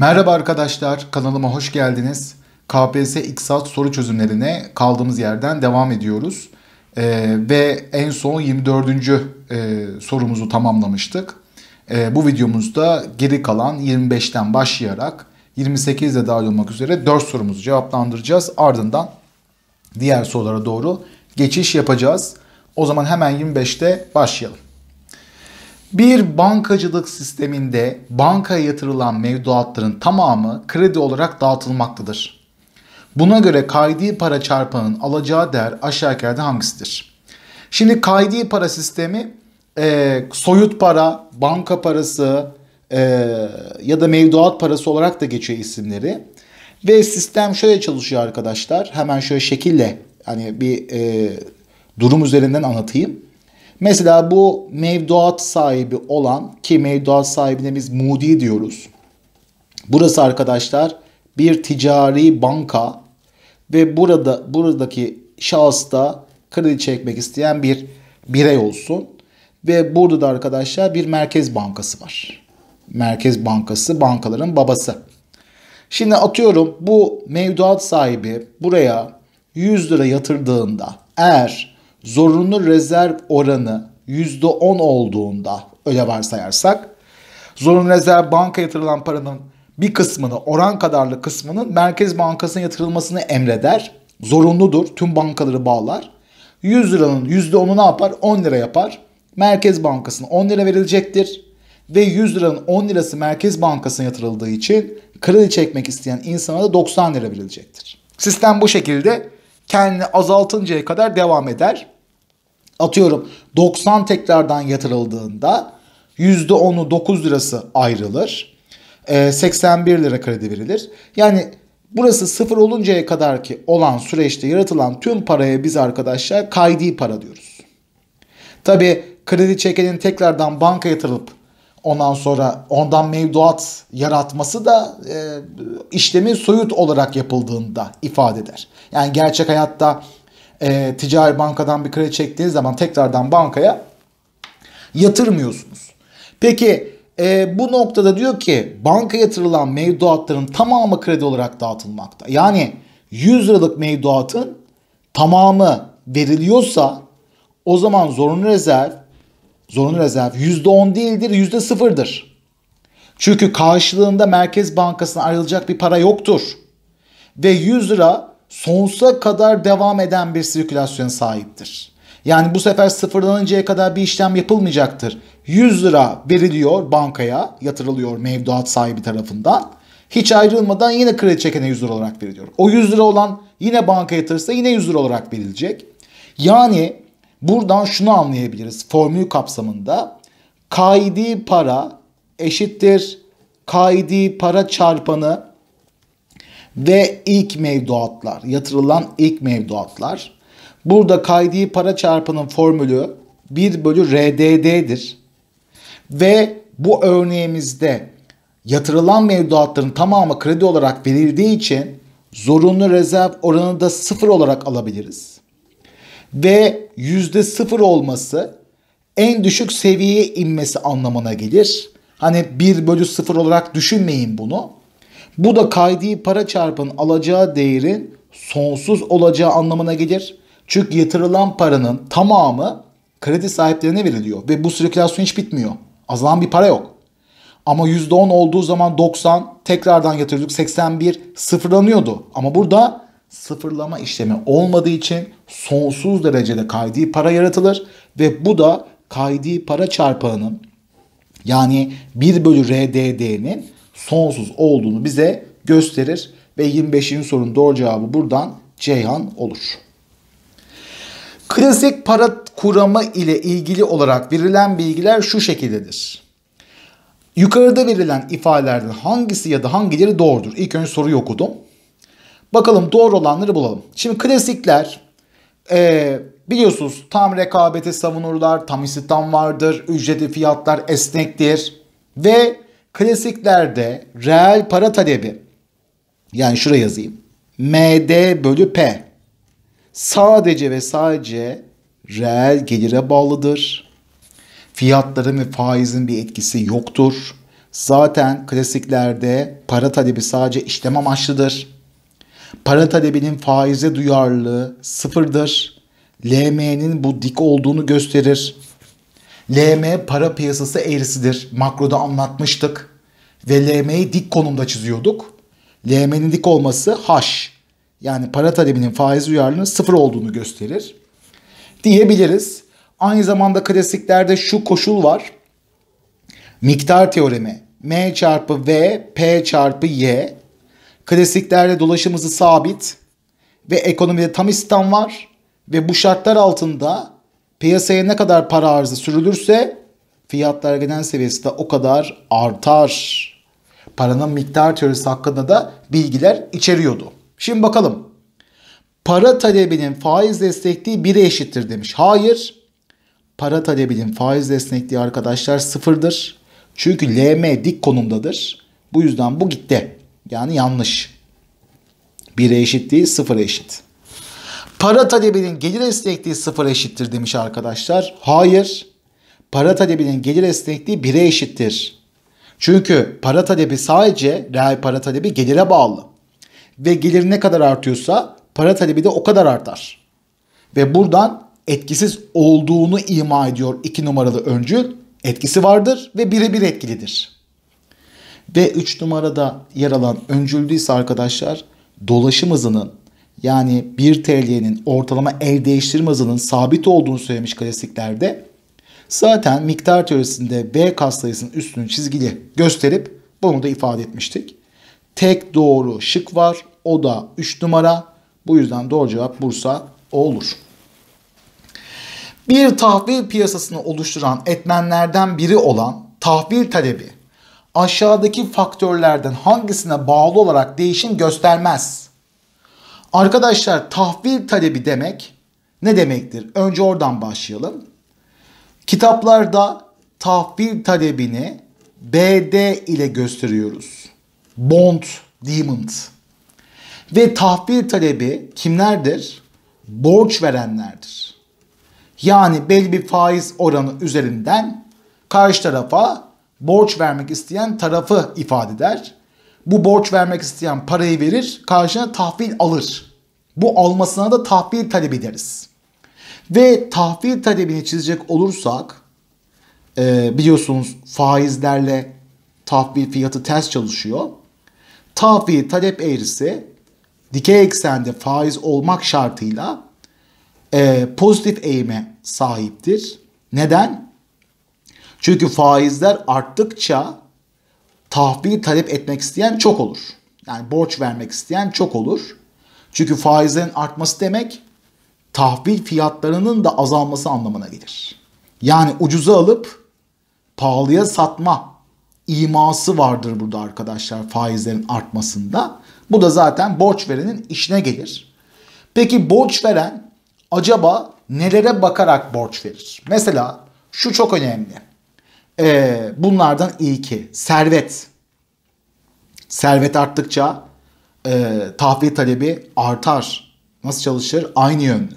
Merhaba arkadaşlar, kanalıma hoş geldiniz. KPSS İktisat soru çözümlerine kaldığımız yerden devam ediyoruz. Ee, ve en son 24. E, sorumuzu tamamlamıştık. E, bu videomuzda geri kalan 25'ten başlayarak 28 ile dahil olmak üzere 4 sorumuzu cevaplandıracağız. Ardından diğer sorulara doğru geçiş yapacağız. O zaman hemen 25'te başlayalım. Bir bankacılık sisteminde bankaya yatırılan mevduatların tamamı kredi olarak dağıtılmaktadır. Buna göre kaydi para çarpanın alacağı değer aşağı yukarıda hangisidir? Şimdi kaydi para sistemi e, soyut para, banka parası e, ya da mevduat parası olarak da geçiyor isimleri. Ve sistem şöyle çalışıyor arkadaşlar. Hemen şöyle şekille hani bir e, durum üzerinden anlatayım. Mesela bu mevduat sahibi olan ki mevduat sahibine biz mudi diyoruz. Burası arkadaşlar bir ticari banka ve burada buradaki şahıs da kredi çekmek isteyen bir birey olsun. Ve burada da arkadaşlar bir merkez bankası var. Merkez bankası bankaların babası. Şimdi atıyorum bu mevduat sahibi buraya 100 lira yatırdığında eğer zorunlu rezerv oranı %10 olduğunda öyle varsayarsak zorunlu rezerv banka yatırılan paranın bir kısmını oran kadarlı kısmının Merkez Bankası'na yatırılmasını emreder. Zorunludur. Tüm bankaları bağlar. 100 liranın %10'u ne yapar? 10 lira yapar. Merkez Bankası'na 10 lira verilecektir. Ve 100 liranın 10 lirası Merkez Bankası'na yatırıldığı için kredi çekmek isteyen insana da 90 lira verilecektir. Sistem bu şekilde kendini azaltıncaya kadar devam eder. Atıyorum 90 tekrardan yatırıldığında %10'u 9 lirası ayrılır. 81 ee, lira kredi verilir. Yani burası sıfır oluncaya kadar ki olan süreçte yaratılan tüm paraya biz arkadaşlar kaydi para diyoruz. Tabi kredi çekenin tekrardan banka yatırılıp Ondan sonra ondan mevduat yaratması da e, işlemin soyut olarak yapıldığında ifade eder. Yani gerçek hayatta e, ticari bankadan bir kredi çektiğiniz zaman tekrardan bankaya yatırmıyorsunuz. Peki e, bu noktada diyor ki banka yatırılan mevduatların tamamı kredi olarak dağıtılmakta. Yani 100 liralık mevduatın tamamı veriliyorsa o zaman zorunlu rezerv Zorunlu rezerv %10 değildir, %0'dır. Çünkü karşılığında Merkez Bankası'na ayrılacak bir para yoktur. Ve 100 lira sonsuza kadar devam eden bir sirkülasyona sahiptir. Yani bu sefer sıfırlanıncaya kadar bir işlem yapılmayacaktır. 100 lira veriliyor bankaya, yatırılıyor mevduat sahibi tarafından. Hiç ayrılmadan yine kredi çekene 100 lira olarak veriliyor. O 100 lira olan yine banka yatırırsa yine 100 lira olarak verilecek. Yani Buradan şunu anlayabiliriz formül kapsamında. Kaidi para eşittir kaidi para çarpanı ve ilk mevduatlar, yatırılan ilk mevduatlar. Burada kaydi para çarpının formülü 1 bölü RDD'dir. Ve bu örneğimizde yatırılan mevduatların tamamı kredi olarak verildiği için zorunlu rezerv oranı da sıfır olarak alabiliriz ve %0 olması en düşük seviyeye inmesi anlamına gelir. Hani 1 bölü 0 olarak düşünmeyin bunu. Bu da kaydi para çarpın alacağı değerin sonsuz olacağı anlamına gelir. Çünkü yatırılan paranın tamamı kredi sahiplerine veriliyor ve bu sirkülasyon hiç bitmiyor. Azalan bir para yok. Ama %10 olduğu zaman 90 tekrardan yatırdık 81 sıfırlanıyordu. Ama burada sıfırlama işlemi olmadığı için sonsuz derecede kaydi para yaratılır ve bu da kaydi para çarpağının yani 1 bölü RDD'nin sonsuz olduğunu bize gösterir ve 25. sorunun doğru cevabı buradan Ceyhan olur. Klasik para kuramı ile ilgili olarak verilen bilgiler şu şekildedir. Yukarıda verilen ifadelerden hangisi ya da hangileri doğrudur? İlk önce soruyu okudum. Bakalım doğru olanları bulalım. Şimdi klasikler ee, biliyorsunuz tam rekabeti savunurlar, tam istihdam vardır, ücreti fiyatlar esnektir ve klasiklerde reel para talebi yani şuraya yazayım. MD bölü P sadece ve sadece reel gelire bağlıdır. Fiyatların ve faizin bir etkisi yoktur. Zaten klasiklerde para talebi sadece işlem amaçlıdır. Para talebinin faize duyarlılığı sıfırdır. LM'nin bu dik olduğunu gösterir. LM para piyasası eğrisidir. Makroda anlatmıştık. Ve LM'yi dik konumda çiziyorduk. LM'nin dik olması H. Yani para talebinin faiz uyarlılığının sıfır olduğunu gösterir. Diyebiliriz. Aynı zamanda klasiklerde şu koşul var. Miktar teoremi M çarpı V, P çarpı Y Klasiklerde dolaşım hızı sabit ve ekonomide tam istem var ve bu şartlar altında piyasaya ne kadar para arzı sürülürse fiyatlar gelen seviyesi de o kadar artar. Paranın miktar teorisi hakkında da bilgiler içeriyordu. Şimdi bakalım. Para talebinin faiz destekliği 1'e eşittir demiş. Hayır. Para talebinin faiz destekliği arkadaşlar sıfırdır. Çünkü LM dik konumdadır. Bu yüzden bu gitti. Yani yanlış. 1'e eşit değil 0'a eşit. Para talebinin gelir esnekliği 0 eşittir demiş arkadaşlar. Hayır. Para talebinin gelir esnekliği 1'e eşittir. Çünkü para talebi sadece reel para talebi gelire bağlı. Ve gelir ne kadar artıyorsa para talebi de o kadar artar. Ve buradan etkisiz olduğunu ima ediyor 2 numaralı öncül. Etkisi vardır ve birebir etkilidir ve 3 numarada yer alan öncüldü ise arkadaşlar dolaşım hızının yani 1 TL'nin ortalama el değiştirme hızının sabit olduğunu söylemiş klasiklerde. Zaten miktar teorisinde B kas sayısının üstünü çizgili gösterip bunu da ifade etmiştik. Tek doğru şık var. O da 3 numara. Bu yüzden doğru cevap Bursa olur. Bir tahvil piyasasını oluşturan etmenlerden biri olan tahvil talebi aşağıdaki faktörlerden hangisine bağlı olarak değişim göstermez. Arkadaşlar tahvil talebi demek ne demektir? Önce oradan başlayalım. Kitaplarda tahvil talebini BD ile gösteriyoruz. Bond, Diamond. Ve tahvil talebi kimlerdir? Borç verenlerdir. Yani belli bir faiz oranı üzerinden karşı tarafa borç vermek isteyen tarafı ifade eder. Bu borç vermek isteyen parayı verir, karşına tahvil alır. Bu almasına da tahvil talebi deriz. Ve tahvil talebini çizecek olursak e, biliyorsunuz faizlerle tahvil fiyatı ters çalışıyor. Tahvil talep eğrisi dikey eksende faiz olmak şartıyla e, pozitif eğime sahiptir. Neden? Çünkü faizler arttıkça tahvil talep etmek isteyen çok olur. Yani borç vermek isteyen çok olur. Çünkü faizlerin artması demek tahvil fiyatlarının da azalması anlamına gelir. Yani ucuza alıp pahalıya satma iması vardır burada arkadaşlar faizlerin artmasında. Bu da zaten borç verenin işine gelir. Peki borç veren acaba nelere bakarak borç verir? Mesela şu çok önemli. Ee, bunlardan ilki servet. Servet arttıkça e, tahvil talebi artar. Nasıl çalışır? Aynı yönlü.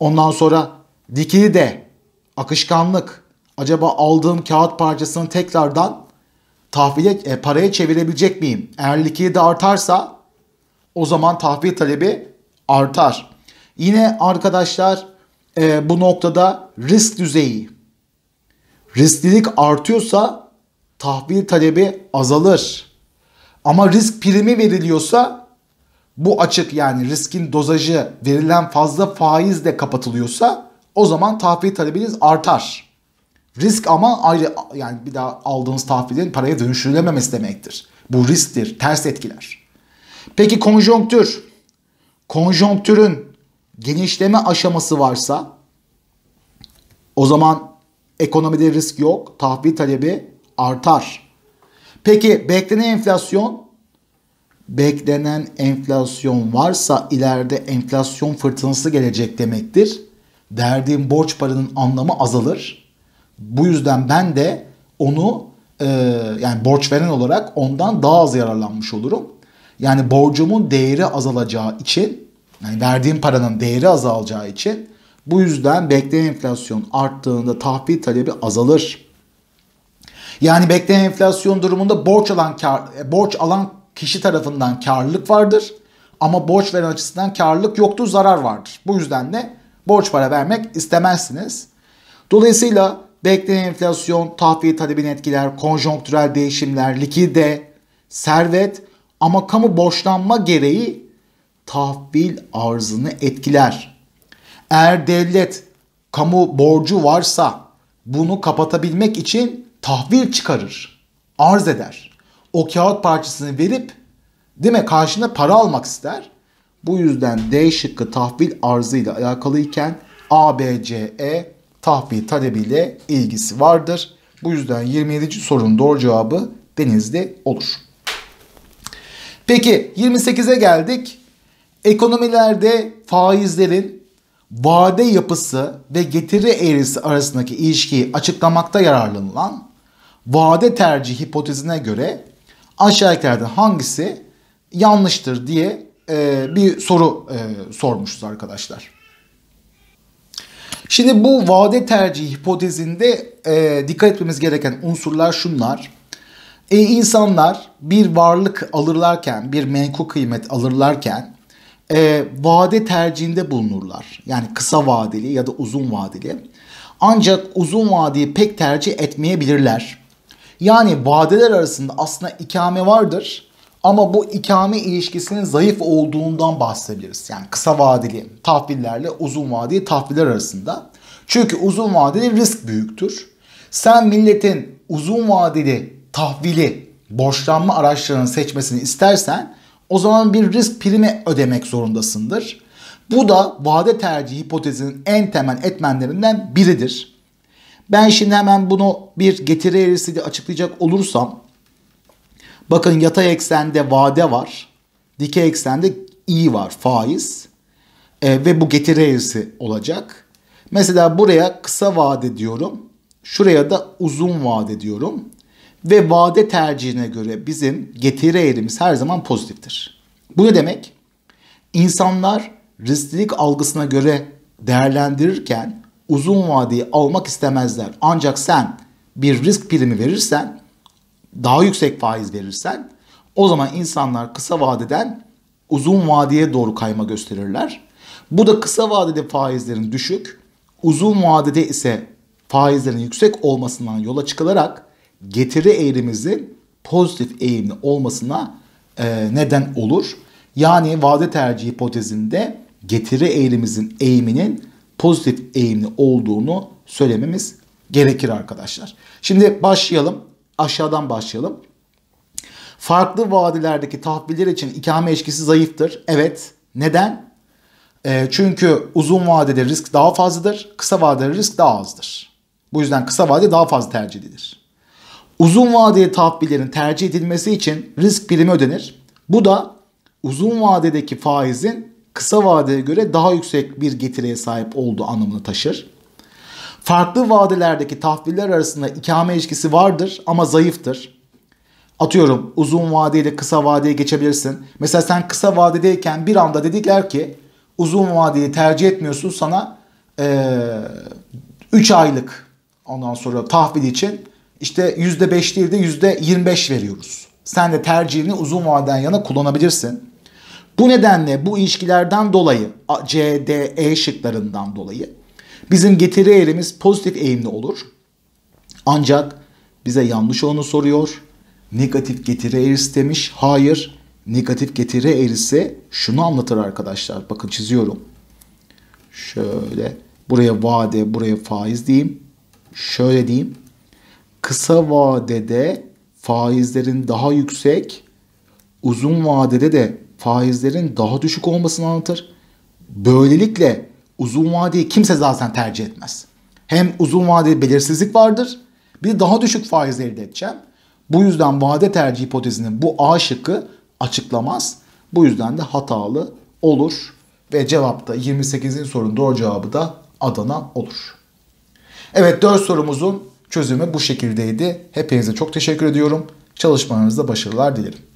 Ondan sonra dikili de akışkanlık. Acaba aldığım kağıt parçasını tekrardan tahvile e, paraya çevirebilecek miyim? Eğer likidi artarsa o zaman tahvil talebi artar. Yine arkadaşlar e, bu noktada risk düzeyi risklilik artıyorsa tahvil talebi azalır. Ama risk primi veriliyorsa bu açık yani riskin dozajı verilen fazla faizle kapatılıyorsa o zaman tahvil talebiniz artar. Risk ama ayrı yani bir daha aldığınız tahvilin paraya dönüştürülememesi demektir. Bu risktir, ters etkiler. Peki konjonktür. Konjonktürün genişleme aşaması varsa o zaman Ekonomide risk yok. Tahvil talebi artar. Peki beklenen enflasyon? Beklenen enflasyon varsa ileride enflasyon fırtınası gelecek demektir. Derdiğim borç paranın anlamı azalır. Bu yüzden ben de onu e, yani borç veren olarak ondan daha az yararlanmış olurum. Yani borcumun değeri azalacağı için yani verdiğim paranın değeri azalacağı için bu yüzden bekleyen enflasyon arttığında tahvil talebi azalır. Yani bekleyen enflasyon durumunda borç alan kar, e, borç alan kişi tarafından karlılık vardır ama borç veren açısından karlılık yoktur, zarar vardır. Bu yüzden de borç para vermek istemezsiniz. Dolayısıyla beklenen enflasyon, tahvil talebini etkiler, konjonktürel değişimler, likide, servet ama kamu borçlanma gereği tahvil arzını etkiler. Eğer devlet kamu borcu varsa bunu kapatabilmek için tahvil çıkarır, arz eder. O kağıt parçasını verip değil mi karşına para almak ister. Bu yüzden D şıkkı tahvil arzıyla alakalıyken ABCE tahvil talebiyle ilgisi vardır. Bu yüzden 27. sorunun doğru cevabı Denizli olur. Peki 28'e geldik. Ekonomilerde faizlerin vade yapısı ve getiri eğrisi arasındaki ilişkiyi açıklamakta yararlanılan vade tercih hipotezine göre aşağıdakilerden hangisi yanlıştır diye e, bir soru e, sormuşuz arkadaşlar. Şimdi bu vade tercihi hipotezinde e, dikkat etmemiz gereken unsurlar şunlar. E, insanlar bir varlık alırlarken, bir menkul kıymet alırlarken e, vade tercihinde bulunurlar. Yani kısa vadeli ya da uzun vadeli. Ancak uzun vadeyi pek tercih etmeyebilirler. Yani vadeler arasında aslında ikame vardır ama bu ikame ilişkisinin zayıf olduğundan bahsedebiliriz. Yani kısa vadeli tahvillerle uzun vadeli tahviller arasında. Çünkü uzun vadeli risk büyüktür. Sen milletin uzun vadeli tahvili borçlanma araçlarını seçmesini istersen o zaman bir risk primi ödemek zorundasındır. Bu da vade tercihi hipotezinin en temel etmenlerinden biridir. Ben şimdi hemen bunu bir getiri eğrisi de açıklayacak olursam bakın yatay eksende vade var. Dikey eksende i var faiz. E, ve bu getiri eğrisi olacak. Mesela buraya kısa vade diyorum. Şuraya da uzun vade diyorum ve vade tercihine göre bizim getiri eğrimiz her zaman pozitiftir. Bu ne demek? İnsanlar risklilik algısına göre değerlendirirken uzun vadeyi almak istemezler. Ancak sen bir risk primi verirsen, daha yüksek faiz verirsen o zaman insanlar kısa vadeden uzun vadeye doğru kayma gösterirler. Bu da kısa vadede faizlerin düşük, uzun vadede ise faizlerin yüksek olmasından yola çıkılarak getiri eğrimizin pozitif eğimli olmasına e, neden olur. Yani vade tercihi hipotezinde getiri eğrimizin eğiminin pozitif eğimli olduğunu söylememiz gerekir arkadaşlar. Şimdi başlayalım. Aşağıdan başlayalım. Farklı vadelerdeki tahviller için ikame ilişkisi zayıftır. Evet. Neden? E, çünkü uzun vadede risk daha fazladır. Kısa vadede risk daha azdır. Bu yüzden kısa vade daha fazla tercih edilir. Uzun vadeli tahvillerin tercih edilmesi için risk primi ödenir. Bu da uzun vadedeki faizin kısa vadeye göre daha yüksek bir getiriye sahip olduğu anlamını taşır. Farklı vadelerdeki tahviller arasında ikame ilişkisi vardır ama zayıftır. Atıyorum uzun vadeyle kısa vadeye geçebilirsin. Mesela sen kısa vadedeyken bir anda dedikler ki uzun vadeyi tercih etmiyorsun sana ee, aylık ondan sonra tahvil için işte %5 değil de %25 veriyoruz. Sen de tercihini uzun vadeden yana kullanabilirsin. Bu nedenle bu ilişkilerden dolayı C, D, E şıklarından dolayı bizim getiri eğrimiz pozitif eğimli olur. Ancak bize yanlış olanı soruyor. Negatif getiri eğrisi demiş. Hayır. Negatif getiri eğrisi şunu anlatır arkadaşlar. Bakın çiziyorum. Şöyle buraya vade, buraya faiz diyeyim. Şöyle diyeyim kısa vadede faizlerin daha yüksek, uzun vadede de faizlerin daha düşük olmasını anlatır. Böylelikle uzun vadeyi kimse zaten tercih etmez. Hem uzun vadede belirsizlik vardır, bir daha düşük faiz elde edeceğim. Bu yüzden vade tercih hipotezinin bu A şıkkı açıklamaz. Bu yüzden de hatalı olur ve cevapta 28'in sorunun doğru cevabı da Adana olur. Evet 4 sorumuzun çözümü bu şekildeydi. Hepinize çok teşekkür ediyorum. Çalışmalarınızda başarılar dilerim.